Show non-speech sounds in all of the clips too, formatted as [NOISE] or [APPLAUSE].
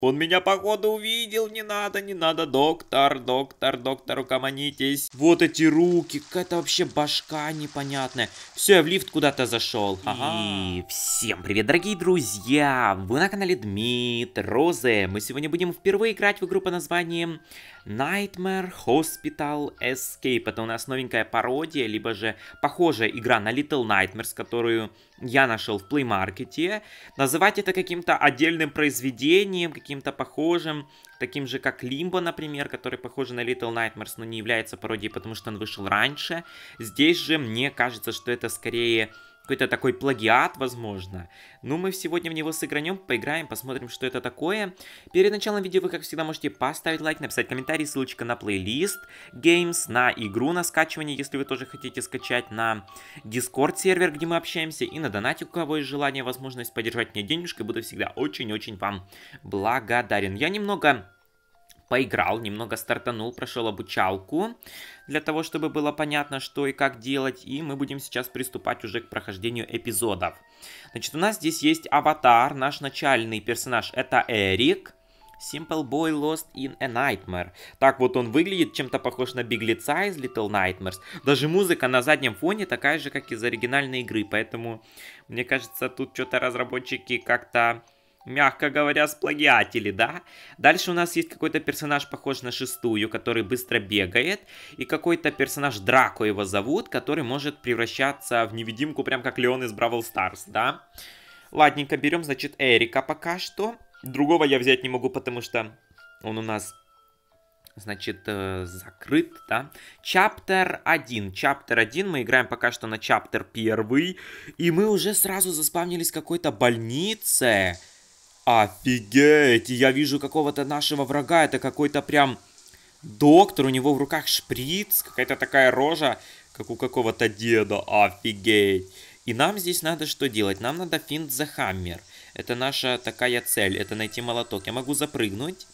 Он меня, походу, увидел. Не надо, не надо. Доктор, доктор, доктор, угомонитесь. Вот эти руки. Какая-то вообще башка непонятная. Все, я в лифт куда-то зашел. Ага. И всем привет, дорогие друзья. Вы на канале Дмит, Розы. Мы сегодня будем впервые играть в игру по названием Nightmare Hospital Escape. Это у нас новенькая пародия, либо же похожая игра на Little Nightmares, которую я нашел в Play Market. Называть это каким-то отдельным произведением, каким-то похожим, таким же как Limbo, например, который похож на Little Nightmares, но не является пародией, потому что он вышел раньше. Здесь же мне кажется, что это скорее какой-то такой плагиат, возможно. Ну, мы сегодня в него сыгранем, поиграем, посмотрим, что это такое. Перед началом видео вы, как всегда, можете поставить лайк, написать комментарий, ссылочка на плейлист Games, на игру на скачивание, если вы тоже хотите скачать, на Discord сервер, где мы общаемся, и на донате, у кого есть желание, возможность поддержать мне денежкой, буду всегда очень-очень вам благодарен. Я немного поиграл, немного стартанул, прошел обучалку, для того, чтобы было понятно, что и как делать, и мы будем сейчас приступать уже к прохождению эпизодов. Значит, у нас здесь есть аватар, наш начальный персонаж, это Эрик, Simple Boy Lost in a Nightmare. Так вот он выглядит, чем-то похож на беглеца из Little Nightmares. Даже музыка на заднем фоне такая же, как из оригинальной игры, поэтому, мне кажется, тут что-то разработчики как-то мягко говоря, сплагиатели, да? Дальше у нас есть какой-то персонаж, похож на шестую, который быстро бегает, и какой-то персонаж, Драко его зовут, который может превращаться в невидимку, прям как Леон из Бравл Старс, да? Ладненько, берем, значит, Эрика пока что. Другого я взять не могу, потому что он у нас значит, э, закрыт, да. Чаптер 1. Чаптер 1 мы играем пока что на чаптер 1. И мы уже сразу заспавнились в какой-то больнице. Офигеть, я вижу какого-то нашего врага, это какой-то прям доктор, у него в руках шприц, какая-то такая рожа, как у какого-то деда, офигеть. И нам здесь надо что делать? Нам надо финт за хаммер. Это наша такая цель, это найти молоток. Я могу запрыгнуть.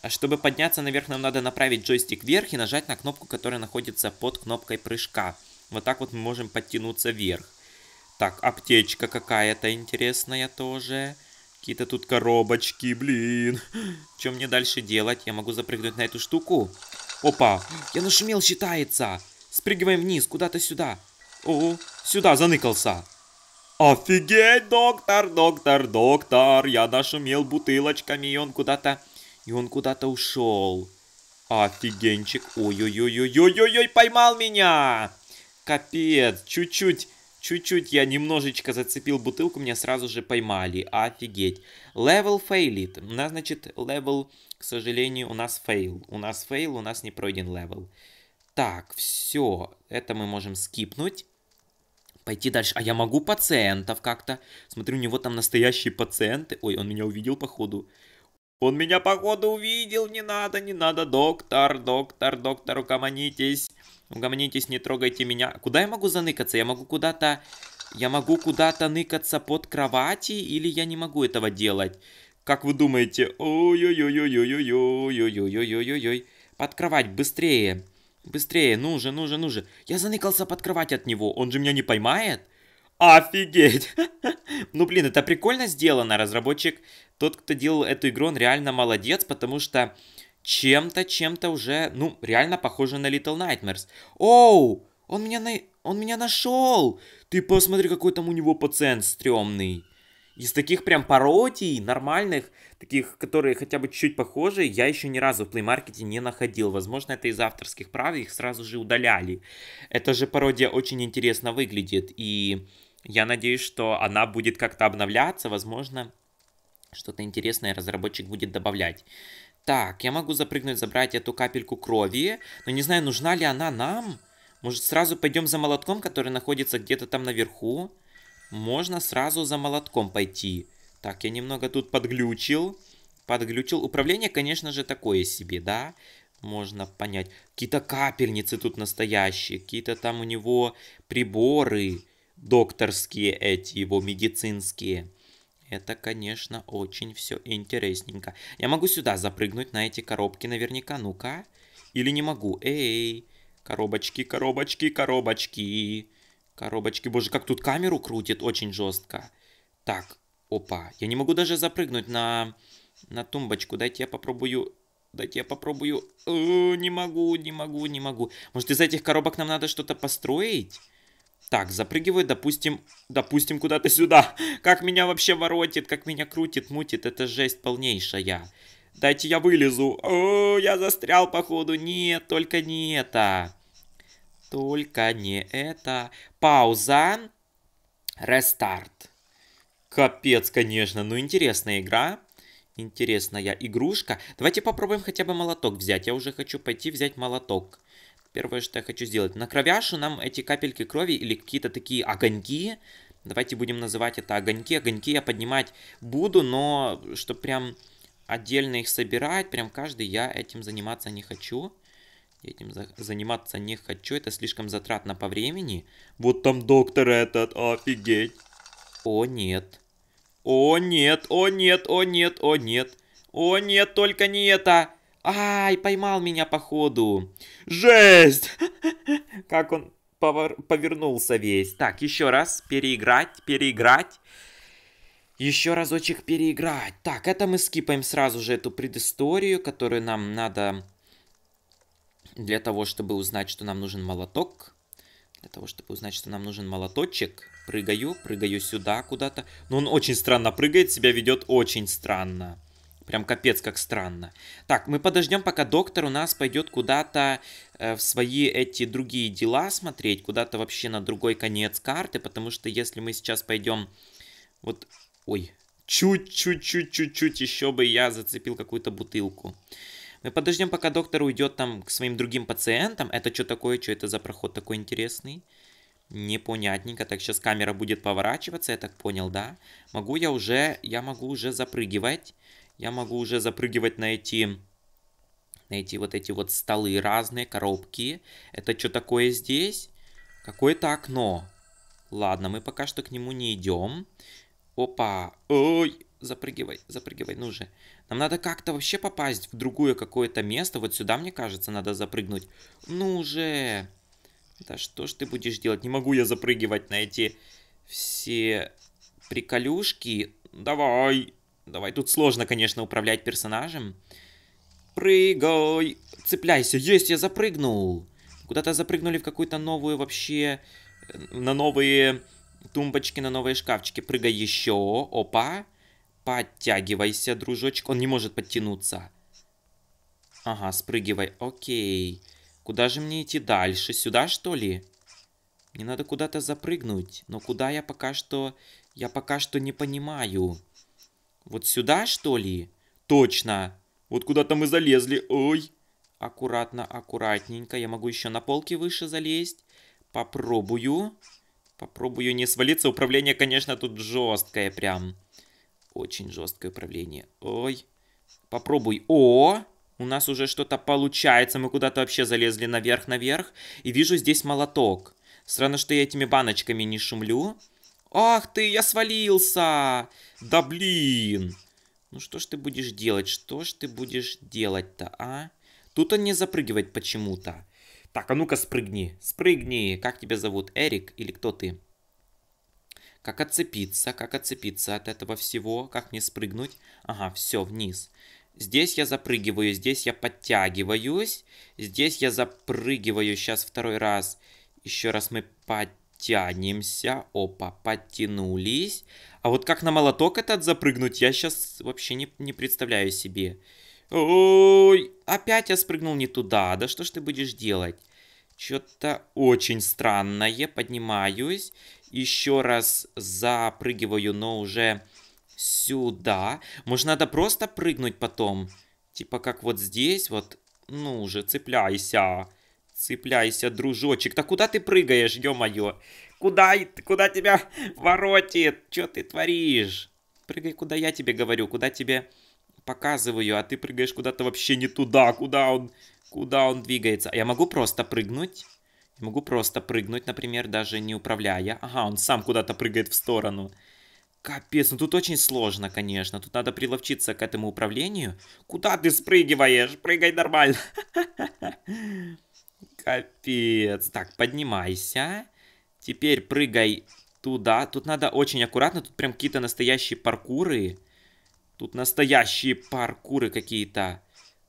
А чтобы подняться наверх, нам надо направить джойстик вверх и нажать на кнопку, которая находится под кнопкой прыжка. Вот так вот мы можем подтянуться вверх. Так, аптечка какая-то интересная тоже. Тоже. Какие-то тут коробочки, блин. Что мне дальше делать? Я могу запрыгнуть на эту штуку? Опа, я нашумел, считается. Спрыгиваем вниз, куда-то сюда. О, сюда заныкался. Офигеть, доктор, доктор, доктор. Я нашумел бутылочками, и он куда-то... И он куда-то ушел. Офигенчик. Ой-ой-ой-ой-ой-ой-ой, поймал меня. Капец, чуть-чуть Чуть-чуть я немножечко зацепил бутылку, меня сразу же поймали. Офигеть. Level failed. У нас, значит, level, к сожалению, у нас fail, У нас fail, у нас не пройден level. Так, все. Это мы можем скипнуть. Пойти дальше. А я могу пациентов как-то? Смотрю, у него там настоящие пациенты. Ой, он меня увидел, походу. Он меня, походу, увидел. Не надо, не надо. Доктор, доктор, доктор, угомонитесь. Угомонитесь, не трогайте меня. Куда я могу заныкаться? Я могу куда-то... Я могу куда-то ныкаться под кровати или я не могу этого делать? Как вы думаете? Ой-ой-ой-ой-ой-ой-ой-ой-ой-ой-ой-ой. Под кровать, быстрее. Быстрее, ну же, ну же, ну же. Я заныкался под кровать от него. Он же меня не поймает? Офигеть! [LAUGHS] ну, блин, это прикольно сделано. Разработчик тот, кто делал эту игру, он реально молодец, потому что чем-то, чем-то уже, ну, реально похоже на Little Nightmares. Оу, он меня, на... он меня нашел! Ты посмотри, какой там у него пациент стрёмный. Из таких прям пародий, нормальных, таких, которые хотя бы чуть-чуть похожи, я еще ни разу в плеймаркете не находил. Возможно, это из авторских прав, их сразу же удаляли. Эта же пародия очень интересно выглядит, и я надеюсь, что она будет как-то обновляться, возможно, что-то интересное разработчик будет добавлять. Так, я могу запрыгнуть, забрать эту капельку крови, но не знаю, нужна ли она нам. Может, сразу пойдем за молотком, который находится где-то там наверху? Можно сразу за молотком пойти. Так, я немного тут подглючил. Подглючил. Управление, конечно же, такое себе, да? Можно понять. Какие-то капельницы тут настоящие. Какие-то там у него приборы докторские эти его, медицинские. Это, конечно, очень все интересненько. Я могу сюда запрыгнуть, на эти коробки наверняка. Ну-ка. Или не могу? Эй, коробочки, коробочки, коробочки. Коробочки, боже, как тут камеру крутит очень жестко. Так, опа. Я не могу даже запрыгнуть на, на тумбочку. Дайте я попробую... Дайте я попробую... О, не могу, не могу, не могу. Может, из этих коробок нам надо что-то построить? Так, запрыгиваю, допустим, допустим, куда-то сюда. Как меня вообще воротит, как меня крутит, мутит. Это жесть полнейшая. Дайте я вылезу. О, я застрял, походу. Нет, только не это. Только не это. Пауза. Рестарт. Капец, конечно. Ну, интересная игра. Интересная игрушка. Давайте попробуем хотя бы молоток взять. Я уже хочу пойти взять молоток. Первое, что я хочу сделать. На кровяшу нам эти капельки крови или какие-то такие огоньки. Давайте будем называть это огоньки. Огоньки я поднимать буду, но чтобы прям отдельно их собирать, прям каждый, я этим заниматься не хочу. этим за заниматься не хочу, это слишком затратно по времени. Вот там доктор этот, офигеть. О нет. О нет, о нет, о нет, о нет. О нет, только не это. Ай, поймал меня походу. Жесть! [LAUGHS] Как он повернулся весь. Так, еще раз. Переиграть, переиграть. Еще разочек переиграть. Так, это мы скипаем сразу же эту предысторию, которую нам надо для того, чтобы узнать, что нам нужен молоток. Для того, чтобы узнать, что нам нужен молоточек. Прыгаю, прыгаю сюда куда-то. Но ну, он очень странно прыгает, себя ведет очень странно. Прям капец, как странно. Так, мы подождем, пока доктор у нас пойдет куда-то э, в свои эти другие дела смотреть, куда-то вообще на другой конец карты, потому что если мы сейчас пойдем вот... Ой, чуть-чуть-чуть-чуть-чуть еще бы я зацепил какую-то бутылку. Мы подождем, пока доктор уйдет там к своим другим пациентам. Это что такое? Что это за проход такой интересный? Непонятненько. Так, сейчас камера будет поворачиваться, я так понял, да? Могу я уже... Я могу уже запрыгивать я могу уже запрыгивать на эти на эти вот эти вот столы разные, коробки. Это что такое здесь? Какое-то окно. Ладно, мы пока что к нему не идем. Опа, ой, запрыгивай, запрыгивай, ну же. Нам надо как-то вообще попасть в другое какое-то место. Вот сюда, мне кажется, надо запрыгнуть. Ну же. Да что ж ты будешь делать? Не могу я запрыгивать на эти все приколюшки. Давай, Давай, тут сложно, конечно, управлять персонажем. Прыгай! Цепляйся! Есть, я запрыгнул! Куда-то запрыгнули в какую-то новую вообще... Э, на новые тумбочки, на новые шкафчики. Прыгай еще. Опа. Подтягивайся, дружочек. Он не может подтянуться. Ага, спрыгивай. Окей. Куда же мне идти дальше? Сюда, что ли? Мне надо куда-то запрыгнуть. Но куда я пока что... Я пока что не понимаю. Вот сюда, что ли? Точно. Вот куда-то мы залезли. Ой. Аккуратно, аккуратненько. Я могу еще на полке выше залезть. Попробую. Попробую не свалиться. Управление, конечно, тут жесткое прям. Очень жесткое управление. Ой. Попробуй. О, у нас уже что-то получается. Мы куда-то вообще залезли наверх-наверх. И вижу здесь молоток. Странно, что я этими баночками не шумлю. Ах ты, я свалился! Да блин! Ну что ж ты будешь делать? Что ж ты будешь делать-то, а? Тут он не запрыгивает почему-то. Так, а ну-ка спрыгни. Спрыгни. Как тебя зовут? Эрик или кто ты? Как отцепиться? Как отцепиться от этого всего? Как мне спрыгнуть? Ага, все, вниз. Здесь я запрыгиваю, здесь я подтягиваюсь. Здесь я запрыгиваю. Сейчас второй раз. Еще раз мы подтягиваем тянемся, опа, подтянулись. А вот как на молоток этот запрыгнуть, я сейчас вообще не, не представляю себе. Ой, опять я спрыгнул не туда, да что ж ты будешь делать? Что-то очень странное, поднимаюсь, еще раз запрыгиваю, но уже сюда. Может, надо просто прыгнуть потом? Типа как вот здесь, вот, ну уже цепляйся. Цепляйся, дружочек. Да куда ты прыгаешь, ё-моё? Куда, куда тебя воротит? Чё ты творишь? Прыгай, куда я тебе говорю, куда тебе показываю, а ты прыгаешь куда-то вообще не туда, куда он, куда он двигается. а Я могу просто прыгнуть? Я могу просто прыгнуть, например, даже не управляя. Ага, он сам куда-то прыгает в сторону. Капец, ну тут очень сложно, конечно. Тут надо приловчиться к этому управлению. Куда ты спрыгиваешь? Прыгай нормально. [LAUGHS] Капец. Так, поднимайся. Теперь прыгай туда. Тут надо очень аккуратно. Тут прям какие-то настоящие паркуры. Тут настоящие паркуры какие-то.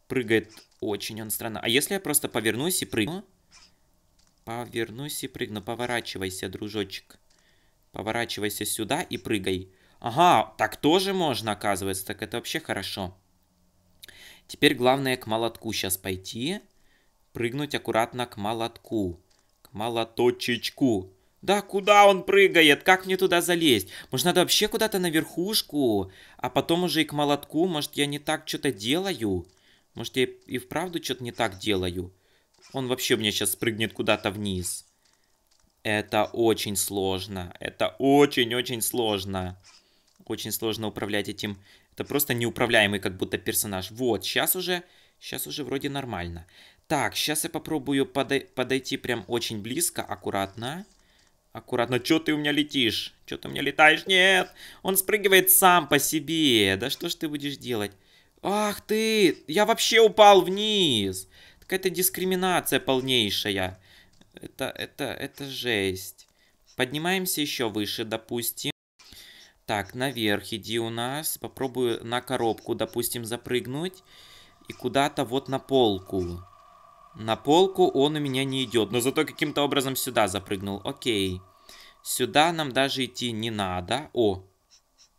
Прыгает очень он странно. А если я просто повернусь и прыгну? Повернусь и прыгну. Поворачивайся, дружочек. Поворачивайся сюда и прыгай. Ага, так тоже можно, оказывается. Так это вообще хорошо. Теперь главное к молотку сейчас пойти. Прыгнуть аккуратно к молотку. К молоточечку. Да куда он прыгает? Как мне туда залезть? Может, надо вообще куда-то на верхушку? А потом уже и к молотку. Может, я не так что-то делаю? Может, я и вправду что-то не так делаю? Он вообще мне сейчас спрыгнет куда-то вниз. Это очень сложно. Это очень-очень сложно. Очень сложно управлять этим. Это просто неуправляемый как будто персонаж. Вот, сейчас уже... Сейчас уже вроде нормально. Так, сейчас я попробую подой подойти прям очень близко, аккуратно. Аккуратно. Чё ты у меня летишь? Чё ты у меня летаешь? Нет! Он спрыгивает сам по себе. Да что ж ты будешь делать? Ах ты! Я вообще упал вниз! Какая-то дискриминация полнейшая. Это, это, это жесть. Поднимаемся еще выше, допустим. Так, наверх иди у нас. Попробую на коробку, допустим, запрыгнуть. И куда-то вот на полку. На полку он у меня не идет, но зато каким-то образом сюда запрыгнул. Окей. Сюда нам даже идти не надо. О,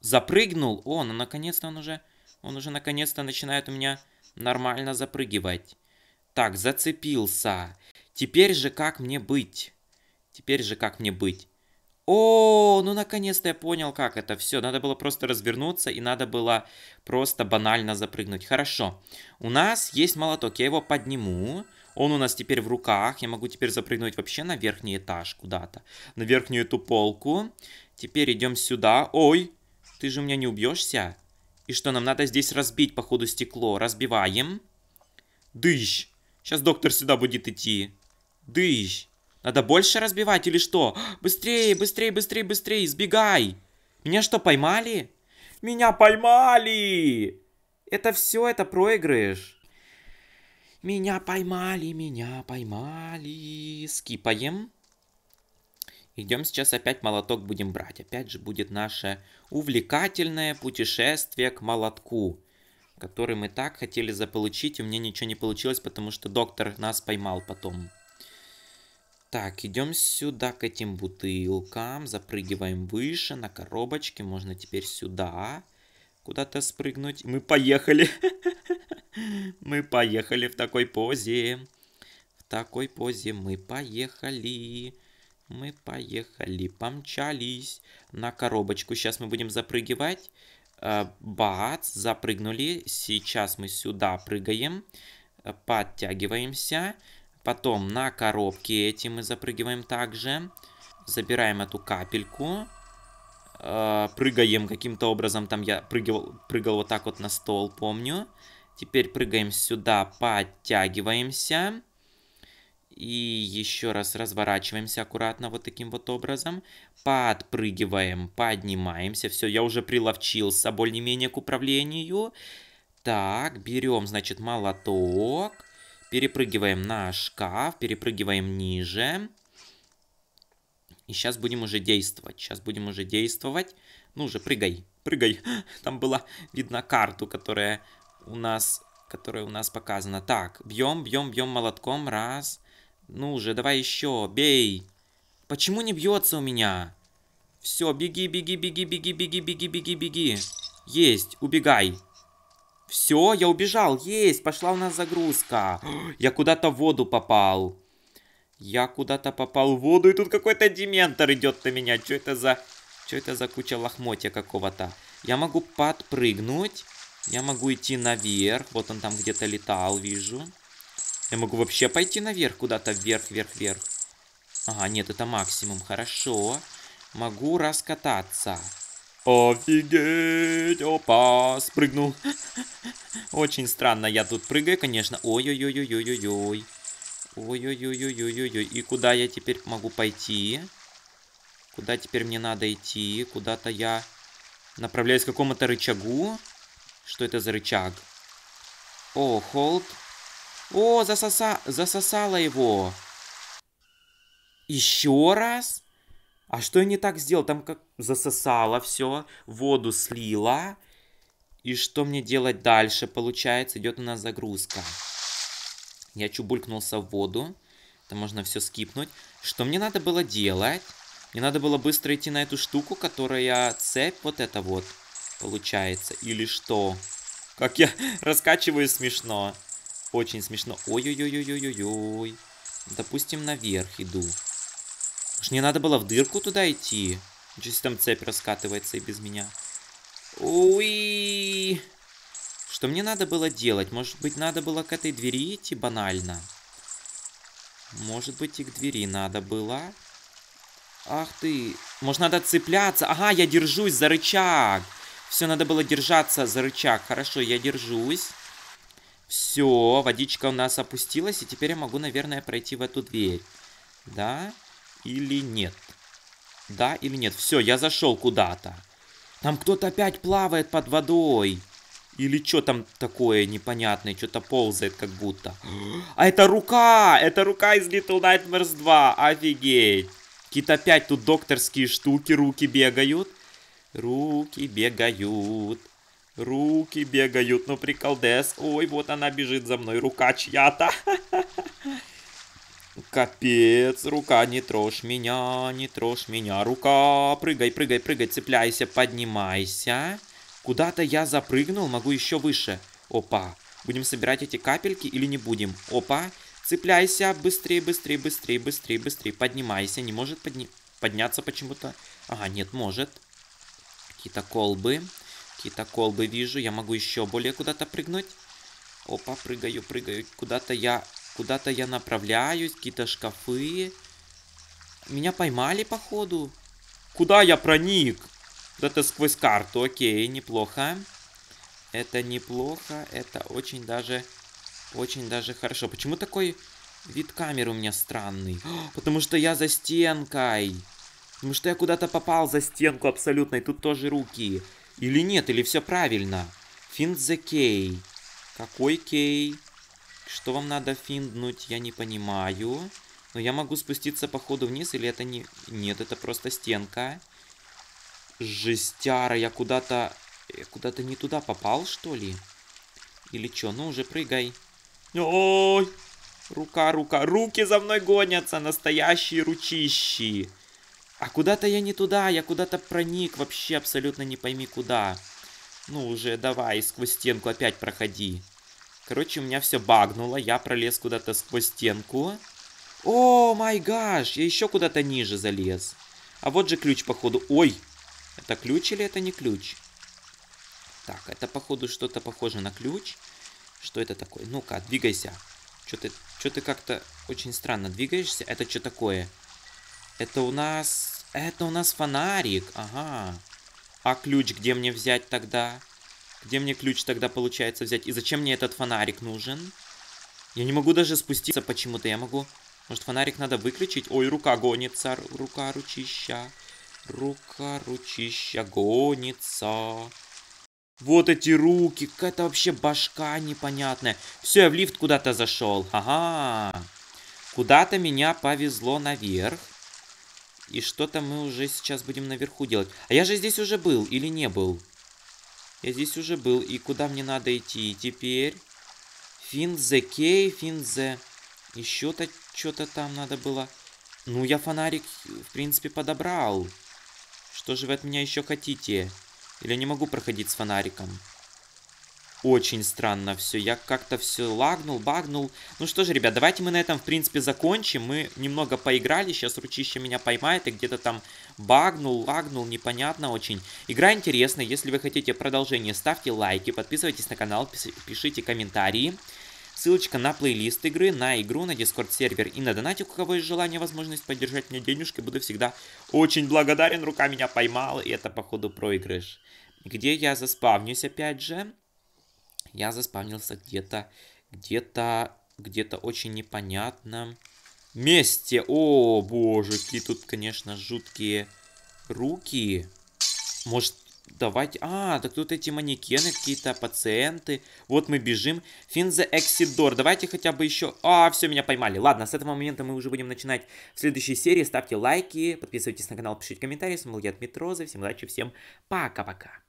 запрыгнул. О, ну наконец-то он уже... Он уже наконец-то начинает у меня нормально запрыгивать. Так, зацепился. Теперь же как мне быть? Теперь же как мне быть? О, ну наконец-то я понял, как это все. Надо было просто развернуться и надо было просто банально запрыгнуть. Хорошо. У нас есть молоток. Я его подниму. Он у нас теперь в руках. Я могу теперь запрыгнуть вообще на верхний этаж куда-то. На верхнюю эту полку. Теперь идем сюда. Ой, ты же меня не убьешься? И что, нам надо здесь разбить, походу, стекло? Разбиваем. Дыщ. Сейчас доктор сюда будет идти. Дыщ. Надо больше разбивать или что? Быстрее, быстрее, быстрее, быстрее, сбегай. Меня что, поймали? Меня поймали! Это все, это проигрыш. Меня поймали, меня поймали. Скипаем. Идем сейчас опять молоток будем брать. Опять же будет наше увлекательное путешествие к молотку, который мы так хотели заполучить, у меня ничего не получилось, потому что доктор нас поймал потом. Так, идем сюда к этим бутылкам, запрыгиваем выше на коробочке, можно теперь сюда куда-то спрыгнуть. Мы поехали. [LAUGHS] Мы поехали в такой позе. В такой позе мы поехали. Мы поехали, помчались на коробочку. Сейчас мы будем запрыгивать. Э, бац, запрыгнули. Сейчас мы сюда прыгаем, э, подтягиваемся. Потом на коробке эти мы запрыгиваем также. Забираем эту капельку. Э, прыгаем каким-то образом. Там я прыгал, прыгал вот так вот на стол, помню. Теперь прыгаем сюда, подтягиваемся. И еще раз разворачиваемся аккуратно вот таким вот образом. Подпрыгиваем, поднимаемся. Все, я уже приловчился более-менее к управлению. Так, берем, значит, молоток. Перепрыгиваем на шкаф, перепрыгиваем ниже. И сейчас будем уже действовать. Сейчас будем уже действовать. Ну же, прыгай, прыгай. Там была видна карту, которая у нас, которая у нас показана, Так, бьем, бьем, бьем молотком. Раз. Ну уже, давай еще. Бей. Почему не бьется у меня? Все, беги, беги, беги, беги, беги, беги, беги, беги. Есть, убегай. Все, я убежал. Есть, пошла у нас загрузка. [GASPS] Я куда-то в воду попал. Я куда-то попал в воду, и тут какой-то дементор идет на меня. Что это за... Что это за куча лохмотья какого-то? Я могу подпрыгнуть. Я могу идти наверх. Вот он там где-то летал, вижу. Я могу вообще пойти наверх, куда-то вверх, вверх, вверх. Ага, нет, это максимум. Хорошо. Могу раскататься. Офигеть! Опа! Спрыгнул. [LAUGHS] Очень странно, я тут прыгаю, конечно. Ой-ой-ой-ой-ой-ой-ой. Ой-ой-ой-ой-ой-ой-ой. И куда я теперь могу пойти? Куда теперь мне надо идти? Куда-то я направляюсь к какому-то рычагу. Что это за рычаг? О, холд. О, засоса... засосало его. Еще раз? А что я не так сделал? Там как засосало все, воду слила. И что мне делать дальше? Получается, идет у нас загрузка. Я чубулькнулся в воду. Это можно все скипнуть. Что мне надо было делать? Мне надо было быстро идти на эту штуку, которая цепь, вот эта вот получается. Или что? Как я [LAUGHS] раскачиваю смешно. Очень смешно. Ой-ой-ой-ой-ой-ой. Допустим, наверх иду. Уж не надо было в дырку туда идти. Если там цепь раскатывается и без меня. Уи! Что мне надо было делать? Может быть, надо было к этой двери идти банально? Может быть, и к двери надо было? Ах ты! Может, надо цепляться? Ага, я держусь за рычаг! Все, надо было держаться за рычаг. Хорошо, я держусь. Все, водичка у нас опустилась, и теперь я могу, наверное, пройти в эту дверь. Да или нет? Да или нет? Все, я зашел куда-то. Там кто-то опять плавает под водой. Или что там такое непонятное, что-то ползает как будто. А это рука! Это рука из Little Nightmares 2, офигеть! Какие-то опять тут докторские штуки, руки бегают. Руки бегают. Руки бегают, но ну, приколдес. Ой, вот она бежит за мной, рука чья-то. [LAUGHS] Капец, рука, не трожь меня, не трожь меня. Рука, прыгай, прыгай, прыгай, цепляйся, поднимайся. Куда-то я запрыгнул, могу еще выше. Опа, будем собирать эти капельки или не будем? Опа, цепляйся, быстрее, быстрее, быстрее, быстрее, быстрее. Поднимайся, не может подни... подняться почему-то. Ага, нет, может. Какие-то колбы. Какие-то колбы вижу. Я могу еще более куда-то прыгнуть. Опа, прыгаю, прыгаю. Куда-то я... Куда-то я направляюсь. Какие-то шкафы. Меня поймали, походу. Куда я проник? Куда-то сквозь карту. Окей, неплохо. Это неплохо. Это очень даже... Очень даже хорошо. Почему такой вид камеры у меня странный? [GASPS] Потому что я за стенкой. Ну что я куда-то попал за стенку абсолютной, тут тоже руки. Или нет, или все правильно. Финд за кей. Какой кей? Что вам надо финднуть, я не понимаю. Но я могу спуститься походу вниз, или это не... Нет, это просто стенка. Жестяра, я куда-то... я Куда-то не туда попал, что ли? Или что? Ну уже прыгай. Ой! Рука, рука. Руки за мной гонятся, настоящие ручищи. А куда-то я не туда, я куда-то проник, вообще абсолютно не пойми куда. Ну уже, давай, сквозь стенку опять проходи. Короче, у меня все багнуло, я пролез куда-то сквозь стенку. О, май гаш, я еще куда-то ниже залез. А вот же ключ, походу. Ой, это ключ или это не ключ? Так, это, походу, что-то похоже на ключ. Что это такое? Ну-ка, двигайся. Что ты, что ты как-то очень странно двигаешься? Это что такое? Это у нас... Это у нас фонарик. Ага. А ключ где мне взять тогда? Где мне ключ тогда получается взять? И зачем мне этот фонарик нужен? Я не могу даже спуститься почему-то. Я могу... Может, фонарик надо выключить? Ой, рука гонится. Рука, ручища. Рука, ручища гонится. Вот эти руки. Какая-то вообще башка непонятная. Все, я в лифт куда-то зашел. Ага. Куда-то меня повезло наверх. И что-то мы уже сейчас будем наверху делать. А я же здесь уже был или не был? Я здесь уже был. И куда мне надо идти? Теперь... Финзе Кей, Финзе... Еще-то что-то там надо было... Ну, я фонарик, в принципе, подобрал. Что же вы от меня еще хотите? Или я не могу проходить с фонариком? очень странно все. Я как-то все лагнул, багнул. Ну что же, ребят, давайте мы на этом, в принципе, закончим. Мы немного поиграли. Сейчас ручище меня поймает и где-то там багнул, лагнул, непонятно очень. Игра интересная. Если вы хотите продолжение, ставьте лайки, подписывайтесь на канал, пишите комментарии. Ссылочка на плейлист игры, на игру, на дискорд-сервер и на донатик. У кого есть желание, возможность поддержать мне денежки, буду всегда очень благодарен. Рука меня поймала, и это, походу, проигрыш. Где я заспавнюсь, опять же. Я заспавнился где-то, где-то, где-то очень непонятном месте. О, боже, какие тут, конечно, жуткие руки. Может, давайте... А, так тут эти манекены, какие-то пациенты. Вот мы бежим. Финзе Эксидор. Давайте хотя бы еще... А, все, меня поймали. Ладно, с этого момента мы уже будем начинать в следующей серии. Ставьте лайки, подписывайтесь на канал, пишите комментарии. С вами был я, Дмитроза. Всем удачи, всем пока-пока.